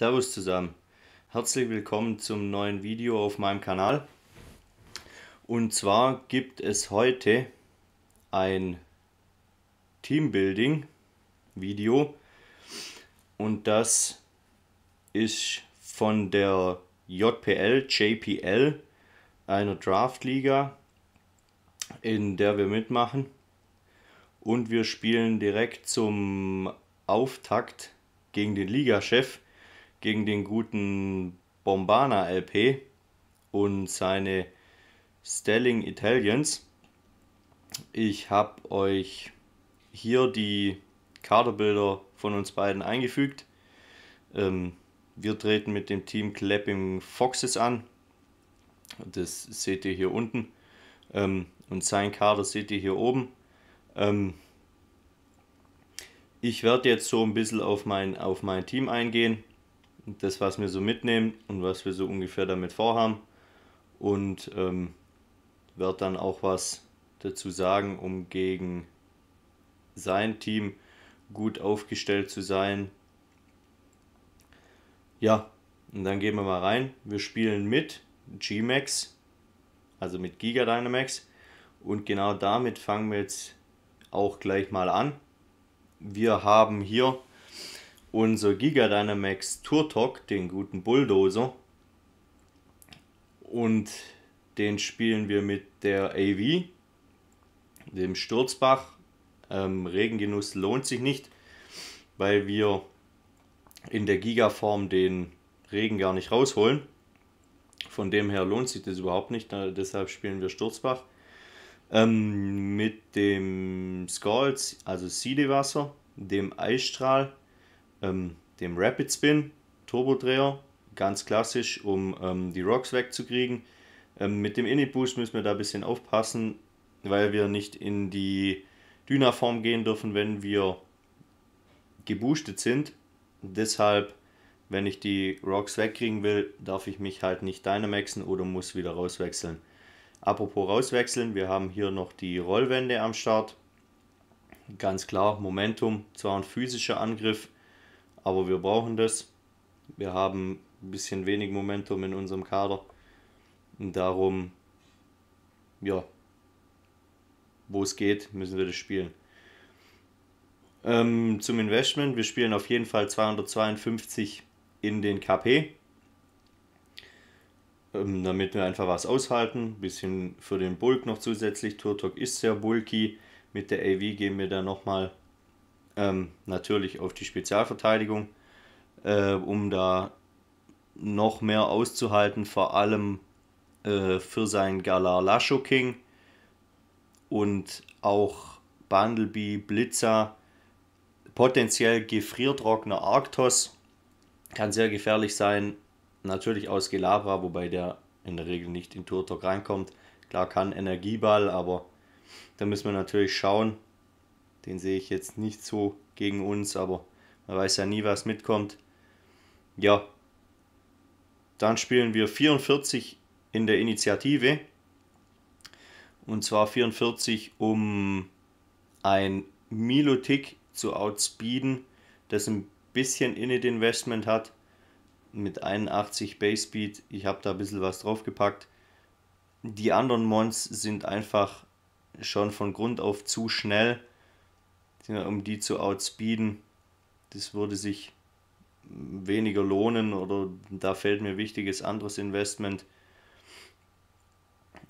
Servus zusammen. Herzlich willkommen zum neuen Video auf meinem Kanal. Und zwar gibt es heute ein Teambuilding Video und das ist von der JPL, JPL, einer Draftliga, in der wir mitmachen. Und wir spielen direkt zum Auftakt gegen den Ligachef gegen den guten Bombana LP und seine Stelling Italians. Ich habe euch hier die Kaderbilder von uns beiden eingefügt. Ähm, wir treten mit dem Team Clapping Foxes an. Das seht ihr hier unten. Ähm, und sein Kader seht ihr hier oben. Ähm, ich werde jetzt so ein bisschen auf mein, auf mein Team eingehen das, was wir so mitnehmen und was wir so ungefähr damit vorhaben. Und ähm, werde dann auch was dazu sagen, um gegen sein Team gut aufgestellt zu sein. Ja, und dann gehen wir mal rein. Wir spielen mit G-Max, also mit Giga Dynamax. Und genau damit fangen wir jetzt auch gleich mal an. Wir haben hier unser Gigadynamax Turtok, den guten Bulldozer. Und den spielen wir mit der AV, dem Sturzbach. Ähm, Regengenuss lohnt sich nicht, weil wir in der Gigaform den Regen gar nicht rausholen. Von dem her lohnt sich das überhaupt nicht, deshalb spielen wir Sturzbach. Ähm, mit dem Skulls, also Siedewasser, dem Eisstrahl ähm, dem Rapid Spin, Turbodreher, ganz klassisch, um ähm, die Rocks wegzukriegen. Ähm, mit dem Init Boost müssen wir da ein bisschen aufpassen, weil wir nicht in die Dynaform gehen dürfen, wenn wir geboostet sind. Deshalb, wenn ich die Rocks wegkriegen will, darf ich mich halt nicht Dynamaxen oder muss wieder rauswechseln. Apropos rauswechseln, wir haben hier noch die Rollwände am Start. Ganz klar, Momentum, zwar ein physischer Angriff, aber wir brauchen das. Wir haben ein bisschen wenig Momentum in unserem Kader. Und darum, ja, wo es geht, müssen wir das spielen. Ähm, zum Investment. Wir spielen auf jeden Fall 252 in den KP, ähm, damit wir einfach was aushalten. Bisschen für den Bulk noch zusätzlich. Turtok ist sehr bulky. Mit der AV gehen wir dann nochmal ähm, natürlich auf die Spezialverteidigung, äh, um da noch mehr auszuhalten, vor allem äh, für seinen Galar Lasho King und auch Bundleby Blitzer, potenziell gefriertrockener Arktos, kann sehr gefährlich sein. Natürlich aus Gelabra, wobei der in der Regel nicht in Turtok reinkommt. Klar kann Energieball, aber da müssen wir natürlich schauen. Den sehe ich jetzt nicht so gegen uns, aber man weiß ja nie, was mitkommt. Ja, dann spielen wir 44 in der Initiative. Und zwar 44, um ein Milotic zu outspeeden, das ein bisschen Init Investment hat. Mit 81 Base Speed. Ich habe da ein bisschen was draufgepackt. Die anderen Mons sind einfach schon von Grund auf zu schnell um die zu outspeeden, das würde sich weniger lohnen oder da fällt mir wichtiges anderes Investment.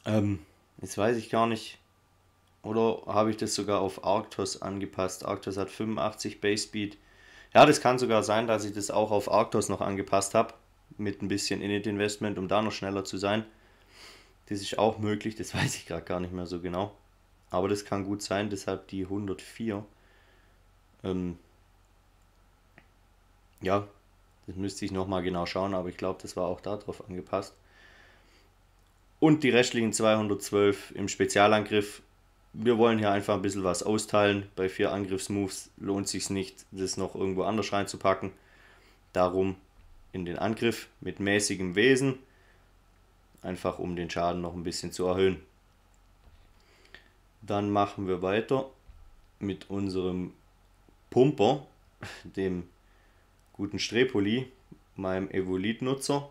Ähm, jetzt weiß ich gar nicht, oder habe ich das sogar auf Arctos angepasst? Arctos hat 85 Base Speed. Ja, das kann sogar sein, dass ich das auch auf Arctos noch angepasst habe, mit ein bisschen Init Investment, um da noch schneller zu sein. Das ist auch möglich, das weiß ich gerade gar nicht mehr so genau. Aber das kann gut sein, deshalb die 104. Ähm, ja, das müsste ich nochmal genau schauen, aber ich glaube, das war auch darauf angepasst. Und die restlichen 212 im Spezialangriff. Wir wollen hier einfach ein bisschen was austeilen. Bei vier Angriffsmoves lohnt sich nicht, das noch irgendwo anders reinzupacken. Darum in den Angriff mit mäßigem Wesen, einfach um den Schaden noch ein bisschen zu erhöhen. Dann machen wir weiter mit unserem Pumper, dem guten Strepoli, meinem Evolit-Nutzer.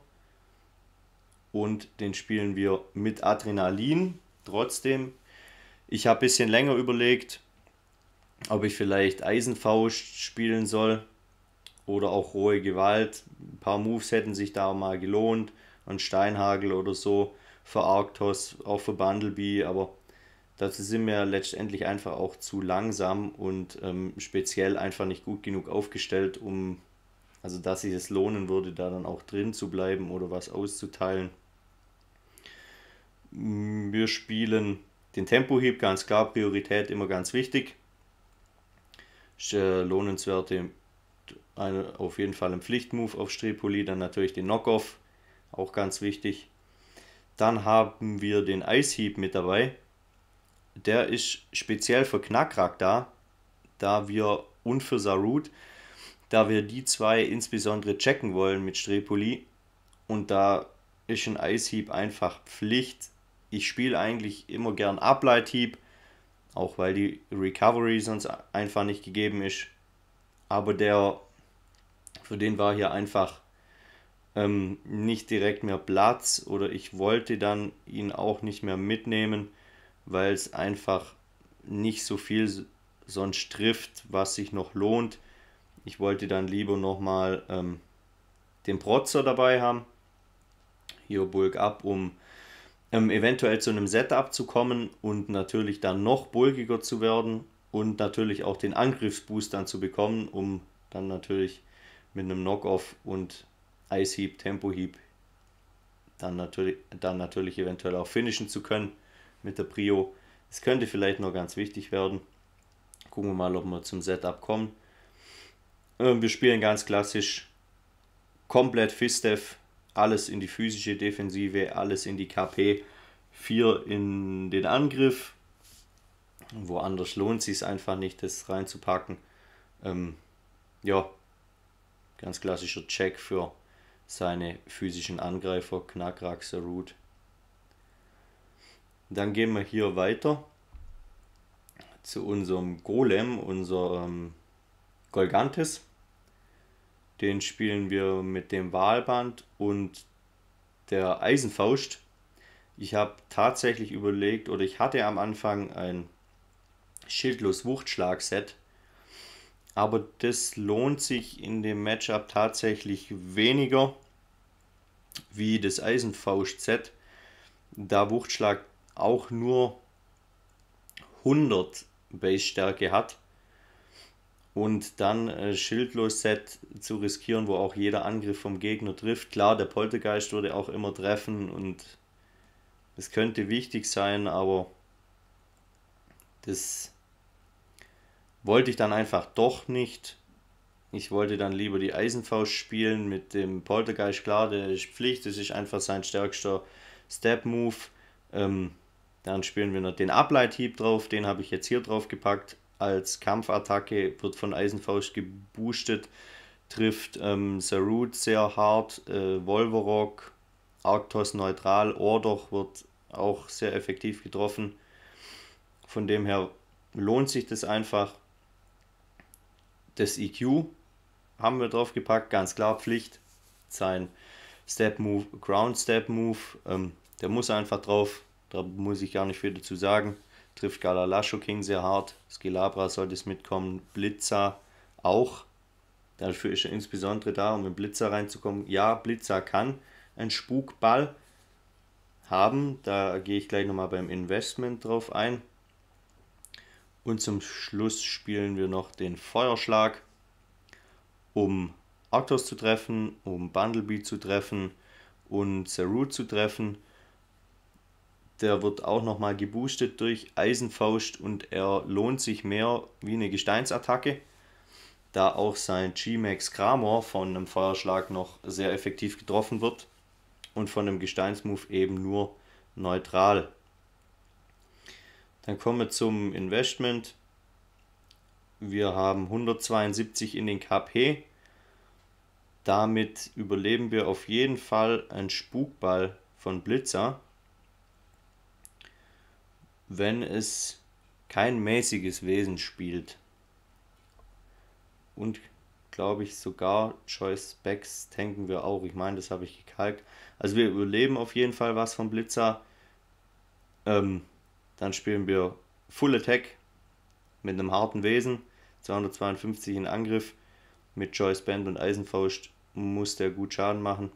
Und den spielen wir mit Adrenalin trotzdem. Ich habe ein bisschen länger überlegt, ob ich vielleicht Eisenfaust spielen soll oder auch rohe Gewalt. Ein paar Moves hätten sich da mal gelohnt. Ein Steinhagel oder so für Arktos, auch für Bundlebee, aber Dazu sind wir letztendlich einfach auch zu langsam und ähm, speziell einfach nicht gut genug aufgestellt, um, also dass sich es lohnen würde, da dann auch drin zu bleiben oder was auszuteilen. Wir spielen den Tempohieb ganz klar, Priorität immer ganz wichtig. Ist, äh, lohnenswerte eine, auf jeden Fall ein Pflichtmove auf Strepoli, dann natürlich den Knockoff, auch ganz wichtig. Dann haben wir den Eishieb mit dabei der ist speziell für Knackrack da, da wir und für Sarut, da wir die zwei insbesondere checken wollen mit Strepoli und da ist ein Eishieb einfach Pflicht. Ich spiele eigentlich immer gern Ableithieb, auch weil die Recovery sonst einfach nicht gegeben ist. Aber der, für den war hier einfach ähm, nicht direkt mehr Platz oder ich wollte dann ihn auch nicht mehr mitnehmen weil es einfach nicht so viel sonst trifft, was sich noch lohnt. Ich wollte dann lieber nochmal ähm, den Protzer dabei haben, hier Bulk ab, um ähm, eventuell zu einem Setup zu kommen und natürlich dann noch bulkiger zu werden und natürlich auch den Angriffsboost dann zu bekommen, um dann natürlich mit einem Knockoff und Ice Heap, Tempo Heap dann natürlich, dann natürlich eventuell auch finishen zu können mit der Prio. Es könnte vielleicht noch ganz wichtig werden. Gucken wir mal, ob wir zum Setup kommen. Ähm, wir spielen ganz klassisch komplett Fistef, alles in die physische Defensive, alles in die KP, 4 in den Angriff. Woanders lohnt sich es einfach nicht, das reinzupacken. Ähm, ja, ganz klassischer Check für seine physischen Angreifer, Knackrax, Root. Dann gehen wir hier weiter zu unserem Golem, unserem ähm, Golgantis. Den spielen wir mit dem Wahlband und der Eisenfaust. Ich habe tatsächlich überlegt oder ich hatte am Anfang ein schildlos Wuchtschlag-Set, aber das lohnt sich in dem Matchup tatsächlich weniger wie das Eisenfaust-Set, da Wuchtschlag auch nur 100 Base-Stärke hat und dann äh, Schildlos-Set zu riskieren, wo auch jeder Angriff vom Gegner trifft. Klar, der Poltergeist würde auch immer treffen und es könnte wichtig sein, aber das wollte ich dann einfach doch nicht. Ich wollte dann lieber die Eisenfaust spielen mit dem Poltergeist. Klar, der ist Pflicht, das ist einfach sein stärkster Step-Move. Ähm, dann spielen wir noch den Ableithieb drauf, den habe ich jetzt hier drauf gepackt. Als Kampfattacke wird von Eisenfaust geboostet, trifft ähm, Sarut sehr hart, äh, Wolverog, Arctos neutral, Ordoch wird auch sehr effektiv getroffen. Von dem her lohnt sich das einfach. Das EQ haben wir drauf gepackt, ganz klar Pflicht. Sein Step Move, Ground Step Move, ähm, der muss einfach drauf. Da muss ich gar nicht viel dazu sagen. Trifft Galalasho King sehr hart. Skelabra sollte es mitkommen. Blitzer auch. Dafür ist er insbesondere da, um in Blitzer reinzukommen. Ja, Blitzer kann einen Spukball haben. Da gehe ich gleich nochmal beim Investment drauf ein. Und zum Schluss spielen wir noch den Feuerschlag, um Arctos zu treffen, um Bundlebee zu treffen und Zerud zu treffen. Der wird auch nochmal geboostet durch Eisenfaust und er lohnt sich mehr wie eine Gesteinsattacke, da auch sein G-Max Kramor von einem Feuerschlag noch sehr effektiv getroffen wird und von einem Gesteinsmove eben nur neutral. Dann kommen wir zum Investment. Wir haben 172 in den KP. Damit überleben wir auf jeden Fall einen Spukball von Blitzer wenn es kein mäßiges Wesen spielt. Und glaube ich sogar Choice Backs tanken wir auch. Ich meine, das habe ich gekalkt. Also wir überleben auf jeden Fall was vom Blitzer. Ähm, dann spielen wir Full Attack mit einem harten Wesen. 252 in Angriff. Mit Choice Band und Eisenfaust muss der gut Schaden machen.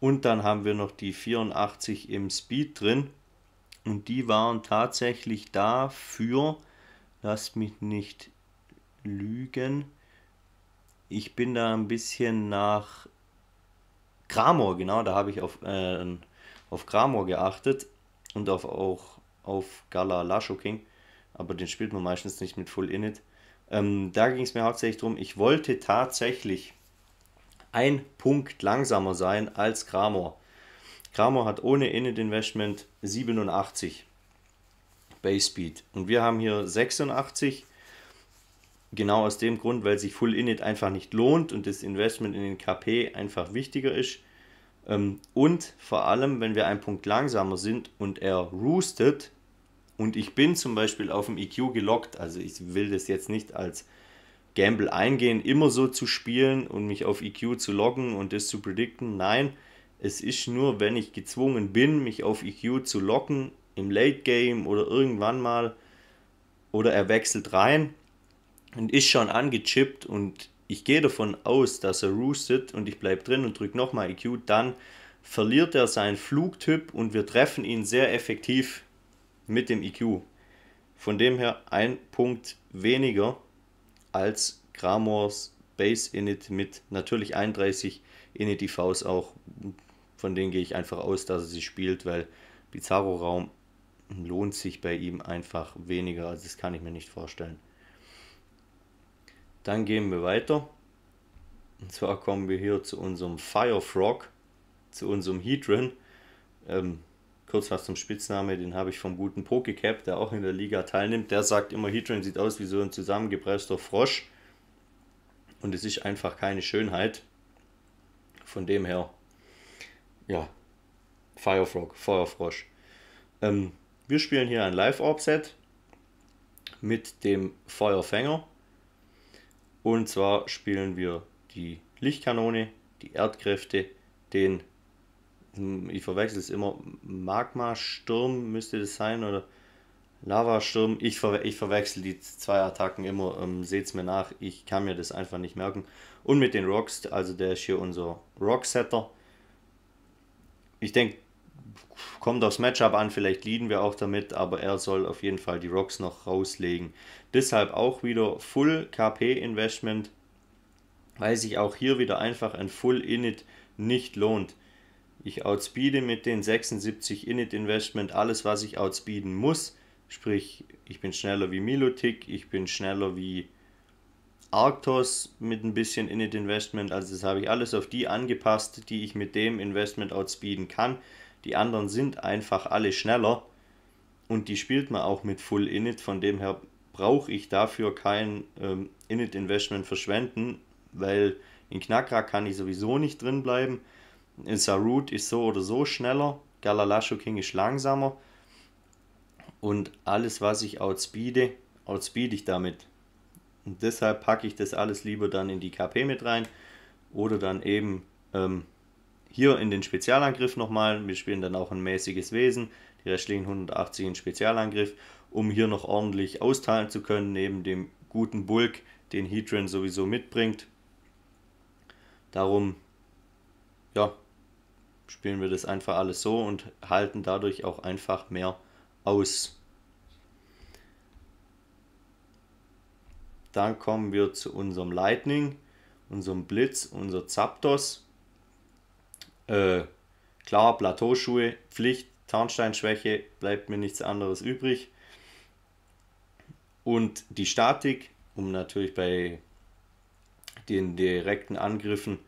Und dann haben wir noch die 84 im Speed drin. Und die waren tatsächlich dafür, lasst mich nicht lügen, ich bin da ein bisschen nach Kramor, genau, da habe ich auf, äh, auf Kramor geachtet und auf, auch auf Gala Lashoking, aber den spielt man meistens nicht mit Full Init. Ähm, da ging es mir hauptsächlich darum, ich wollte tatsächlich ein Punkt langsamer sein als Kramor. Kramer hat ohne Innit Investment 87 Base Speed und wir haben hier 86. Genau aus dem Grund, weil sich Full Init einfach nicht lohnt und das Investment in den KP einfach wichtiger ist. Ähm, und vor allem, wenn wir einen Punkt langsamer sind und er roostet, und ich bin zum Beispiel auf dem EQ gelockt, also ich will das jetzt nicht als Gamble eingehen, immer so zu spielen und mich auf EQ zu loggen und das zu predikten. Nein, es ist nur, wenn ich gezwungen bin, mich auf EQ zu locken, im Late Game oder irgendwann mal, oder er wechselt rein und ist schon angechippt und ich gehe davon aus, dass er roostet und ich bleibe drin und drücke nochmal EQ, dann verliert er seinen Flugtyp und wir treffen ihn sehr effektiv mit dem EQ. Von dem her ein Punkt weniger als Gramors Base Init mit natürlich 31 Init IVs auch von denen gehe ich einfach aus, dass er sie spielt, weil Bizarro raum lohnt sich bei ihm einfach weniger. Also das kann ich mir nicht vorstellen. Dann gehen wir weiter. Und zwar kommen wir hier zu unserem Firefrog, zu unserem Heatran. Ähm, kurz was zum Spitzname, den habe ich vom guten Pokecap, der auch in der Liga teilnimmt. Der sagt immer, Heatran sieht aus wie so ein zusammengepresster Frosch. Und es ist einfach keine Schönheit. Von dem her ja, Firefrog, Feuerfrosch. Ähm, wir spielen hier ein Live-Orb-Set mit dem Feuerfänger. Und zwar spielen wir die Lichtkanone, die Erdkräfte, den, hm, ich verwechsel es immer, Magma-Sturm müsste das sein oder Lavasturm. Ich, ver ich verwechsel die zwei Attacken immer, ähm, es mir nach, ich kann mir das einfach nicht merken. Und mit den Rocks, also der ist hier unser Rocksetter ich denke, kommt aufs Matchup an, vielleicht liegen wir auch damit, aber er soll auf jeden Fall die Rocks noch rauslegen. Deshalb auch wieder Full KP Investment, weil sich auch hier wieder einfach ein Full Init nicht lohnt. Ich outspeede mit den 76 Init Investment alles, was ich outspeeden muss. Sprich, ich bin schneller wie Milotic, ich bin schneller wie Arctos mit ein bisschen Init Investment, also das habe ich alles auf die angepasst, die ich mit dem Investment outspeeden kann. Die anderen sind einfach alle schneller und die spielt man auch mit Full Init, von dem her brauche ich dafür kein ähm, Init Investment verschwenden, weil in Knackra kann ich sowieso nicht drin bleiben. In Sarut ist so oder so schneller, Galalasho King ist langsamer und alles was ich outspeede, outspeed ich damit. Und deshalb packe ich das alles lieber dann in die KP mit rein oder dann eben ähm, hier in den Spezialangriff nochmal. Wir spielen dann auch ein mäßiges Wesen, die restlichen 180 in Spezialangriff, um hier noch ordentlich austeilen zu können, neben dem guten Bulk, den Heatran sowieso mitbringt. Darum, ja, spielen wir das einfach alles so und halten dadurch auch einfach mehr aus. Dann kommen wir zu unserem Lightning, unserem Blitz, unser Zapdos. Äh, klar, Plateauschuhe, Pflicht, Tarnsteinschwäche, bleibt mir nichts anderes übrig. Und die Statik, um natürlich bei den direkten Angriffen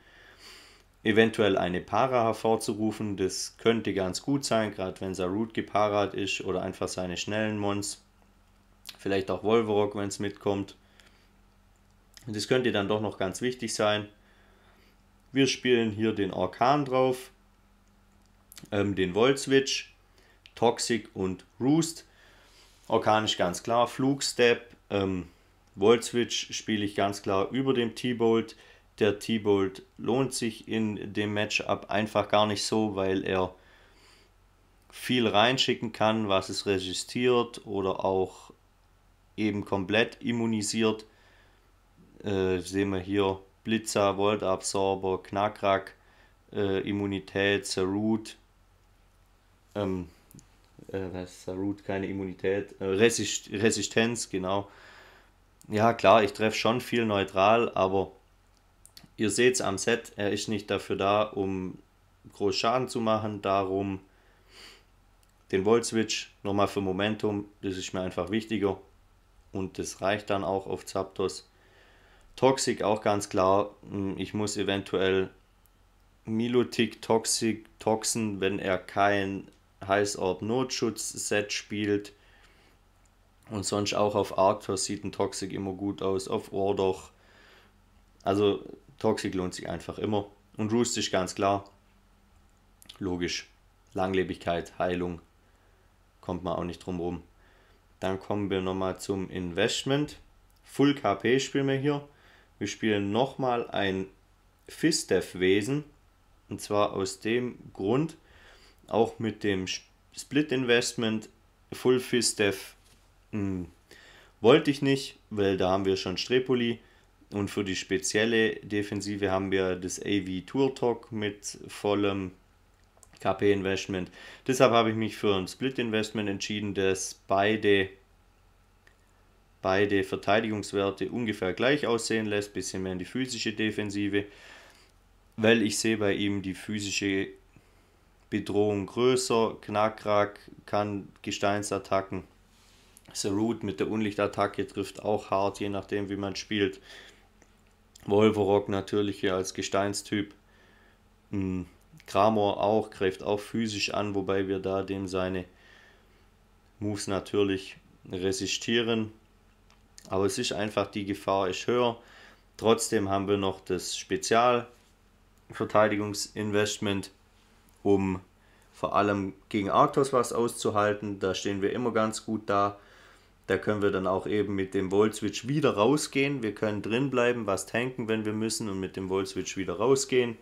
eventuell eine Para hervorzurufen. Das könnte ganz gut sein, gerade wenn Sarut geparat ist oder einfach seine schnellen Mons. Vielleicht auch Wolverog, wenn es mitkommt das könnte dann doch noch ganz wichtig sein. Wir spielen hier den Orkan drauf, ähm, den Volt Switch, Toxic und Roost. Orkan ist ganz klar, Flugstep, ähm, Volt Switch spiele ich ganz klar über dem T-Bolt. Der T-Bolt lohnt sich in dem Matchup einfach gar nicht so, weil er viel reinschicken kann, was es resistiert oder auch eben komplett immunisiert. Äh, sehen wir hier Blitzer, Voltabsorber, Knackrack, äh, Immunität, Sarut. Ähm, äh, was Sarut? Keine Immunität. Äh, Resist Resistenz, genau. Ja, klar, ich treffe schon viel neutral, aber ihr seht es am Set, er ist nicht dafür da, um groß Schaden zu machen, darum den Volt Switch nochmal für Momentum, das ist mir einfach wichtiger und das reicht dann auch auf Zapdos. Toxic auch ganz klar, hm, ich muss eventuell Milotic Toxic toxen, wenn er kein Heißorb Notschutz-Set spielt. Und sonst auch auf Arctos sieht ein Toxic immer gut aus, auf Ordoch. Also Toxic lohnt sich einfach immer. Und Roost ist ganz klar. Logisch. Langlebigkeit, Heilung. Kommt man auch nicht drum rum. Dann kommen wir nochmal zum Investment. Full KP spielen wir hier. Wir spielen nochmal ein FISDEF-Wesen. Und zwar aus dem Grund, auch mit dem Split Investment, Full FISDEF mh, hm, wollte ich nicht, weil da haben wir schon Strepoli. Und für die spezielle Defensive haben wir das AV Tour Talk mit vollem KP Investment. Deshalb habe ich mich für ein Split Investment entschieden, das beide beide Verteidigungswerte ungefähr gleich aussehen lässt, bisschen mehr in die physische Defensive, weil ich sehe bei ihm die physische Bedrohung größer, Knackrack kann Gesteinsattacken, Sarut mit der Unlichtattacke trifft auch hart, je nachdem wie man spielt. Wolverock natürlich hier als Gesteinstyp. Kramor hm, auch, greift auch physisch an, wobei wir da dem seine Moves natürlich resistieren. Aber es ist einfach, die Gefahr ist höher. Trotzdem haben wir noch das Spezialverteidigungsinvestment, um vor allem gegen Arctos was auszuhalten. Da stehen wir immer ganz gut da. Da können wir dann auch eben mit dem Volt-Switch wieder rausgehen. Wir können drin bleiben, was tanken, wenn wir müssen und mit dem Volt-Switch wieder rausgehen.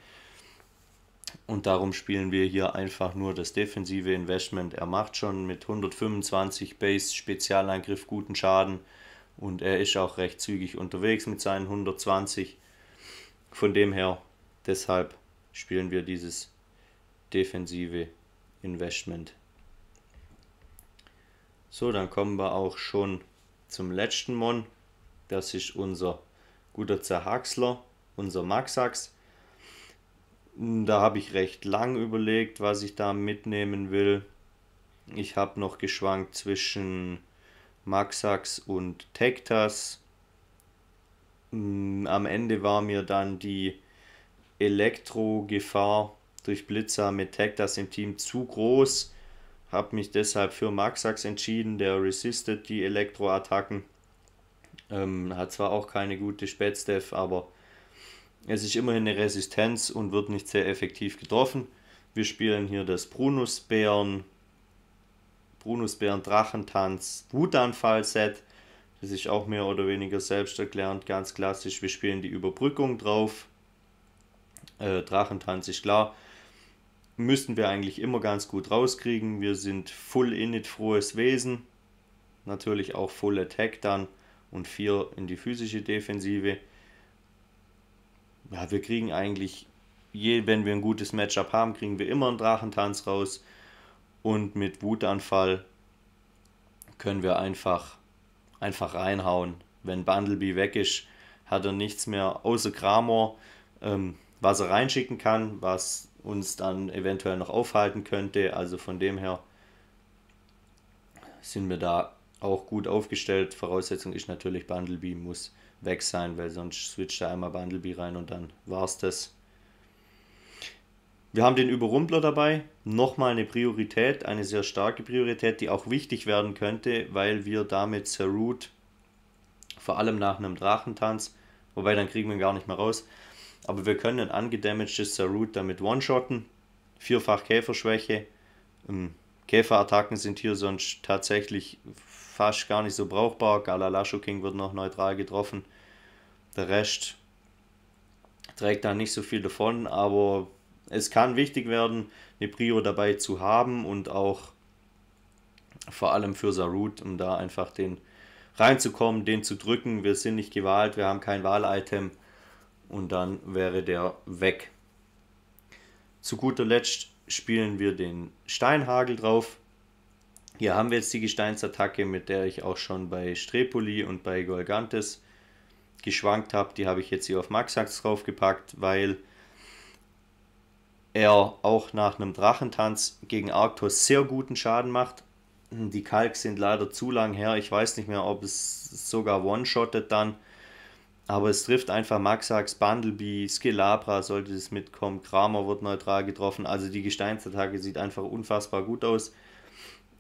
Und darum spielen wir hier einfach nur das defensive Investment. Er macht schon mit 125 Base Spezialangriff guten Schaden. Und er ist auch recht zügig unterwegs mit seinen 120. Von dem her, deshalb spielen wir dieses defensive Investment. So, dann kommen wir auch schon zum letzten Mon. Das ist unser guter Zerhaxler, unser Maxax. Da habe ich recht lang überlegt, was ich da mitnehmen will. Ich habe noch geschwankt zwischen Maxax und Tektas. Mm, am Ende war mir dann die Elektro-Gefahr durch Blitzer mit Tektas im Team zu groß. Habe mich deshalb für Maxax entschieden, der resistet die Elektroattacken. Ähm, hat zwar auch keine gute Spätstef, aber es ist immerhin eine Resistenz und wird nicht sehr effektiv getroffen. Wir spielen hier das Brunus-Bären Brunos Bären Drachentanz, Wutanfall-Set. Das ist auch mehr oder weniger selbsterklärend, ganz klassisch. Wir spielen die Überbrückung drauf. Äh, Drachentanz ist klar. Müssten wir eigentlich immer ganz gut rauskriegen. Wir sind full init frohes Wesen. Natürlich auch full attack dann und 4 in die physische Defensive. Ja, wir kriegen eigentlich, je, wenn wir ein gutes Matchup haben, kriegen wir immer einen Drachentanz raus. Und mit Wutanfall können wir einfach, einfach reinhauen. Wenn Bundleby weg ist, hat er nichts mehr außer Kramor, ähm, was er reinschicken kann, was uns dann eventuell noch aufhalten könnte. Also von dem her sind wir da auch gut aufgestellt. Voraussetzung ist natürlich, Bundleby muss weg sein, weil sonst switcht er einmal Bundleby rein und dann war es das. Wir haben den Überrumpler dabei, nochmal eine Priorität, eine sehr starke Priorität, die auch wichtig werden könnte, weil wir damit Sarut vor allem nach einem Drachentanz, wobei dann kriegen wir ihn gar nicht mehr raus, aber wir können ein angedamagedes Sarut damit one-shotten, vierfach Käferschwäche, ähm, Käferattacken sind hier sonst tatsächlich fast gar nicht so brauchbar, Galalasho King wird noch neutral getroffen, der Rest trägt da nicht so viel davon, aber es kann wichtig werden, eine Prio dabei zu haben und auch vor allem für Sarut, um da einfach den reinzukommen, den zu drücken. Wir sind nicht gewahlt, wir haben kein Wahl-Item und dann wäre der weg. Zu guter Letzt spielen wir den Steinhagel drauf. Hier haben wir jetzt die Gesteinsattacke, mit der ich auch schon bei Strepoli und bei Golgantes geschwankt habe. Die habe ich jetzt hier auf Maxax draufgepackt, weil er auch nach einem Drachentanz gegen Arctos sehr guten Schaden macht. Die Kalk sind leider zu lang her. Ich weiß nicht mehr, ob es sogar one-shottet dann. Aber es trifft einfach Maxax, Bundlebee, Skilabra sollte es mitkommen. Kramer wird neutral getroffen. Also die Gesteinsattacke sieht einfach unfassbar gut aus.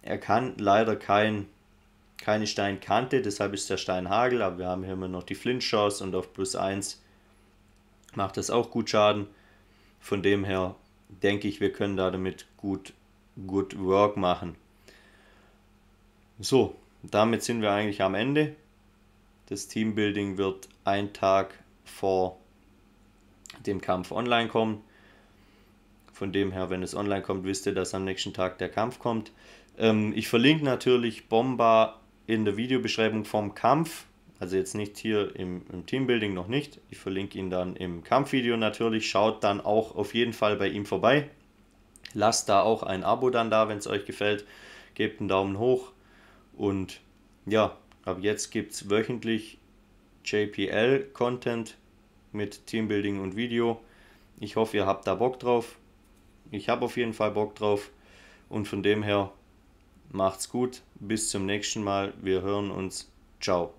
Er kann leider kein, keine Steinkante, deshalb ist der Stein Hagel. Aber wir haben hier immer noch die Flintshots und auf plus 1 macht das auch gut Schaden. Von dem her denke ich, wir können da damit gut Good Work machen. So, damit sind wir eigentlich am Ende. Das Teambuilding wird ein Tag vor dem Kampf online kommen. Von dem her, wenn es online kommt, wisst ihr, dass am nächsten Tag der Kampf kommt. Ähm, ich verlinke natürlich Bomba in der Videobeschreibung vom Kampf. Also jetzt nicht hier im, im, Teambuilding noch nicht. Ich verlinke ihn dann im Kampfvideo natürlich. Schaut dann auch auf jeden Fall bei ihm vorbei. Lasst da auch ein Abo dann da, wenn es euch gefällt. Gebt einen Daumen hoch. Und ja, ab jetzt gibt es wöchentlich JPL-Content mit Teambuilding und Video. Ich hoffe, ihr habt da Bock drauf. Ich habe auf jeden Fall Bock drauf. Und von dem her, macht's gut. Bis zum nächsten Mal. Wir hören uns. Ciao.